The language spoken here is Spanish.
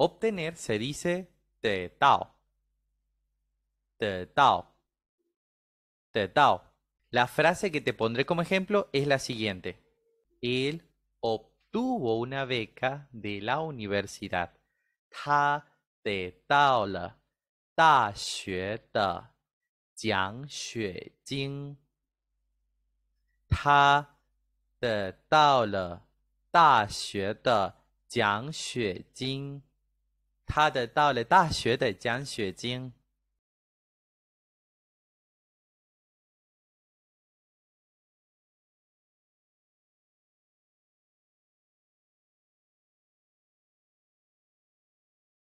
Obtener se dice te tao, Te tao, Te tao. La frase que te pondré como ejemplo es la siguiente. Él obtuvo una beca de la universidad. Ta te dao la. da de jiang xue jing. Ta 他得到了大学的奖学金。